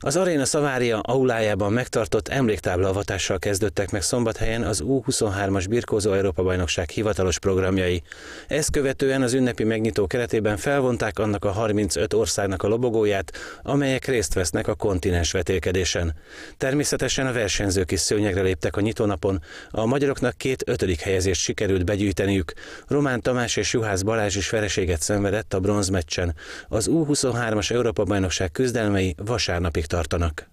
Az Aréna Szavária aulájában megtartott emléktáblavatással kezdődtek meg szombathelyen az U23-as birkózó Európa-bajnokság hivatalos programjai. Ezt követően az ünnepi megnyitó keretében felvonták annak a 35 országnak a lobogóját, amelyek részt vesznek a kontinens vetélkedésen. Természetesen a versenyzők is szőnyegre léptek a nyitónapon, a magyaroknak két ötödik helyezést sikerült begyűjteniük. Román Tamás és Juhász Balázs is vereséget szenvedett a bronzmeccsen. Az U23-as Európa-bajnokság küzdelmei vasárnapig tartanak.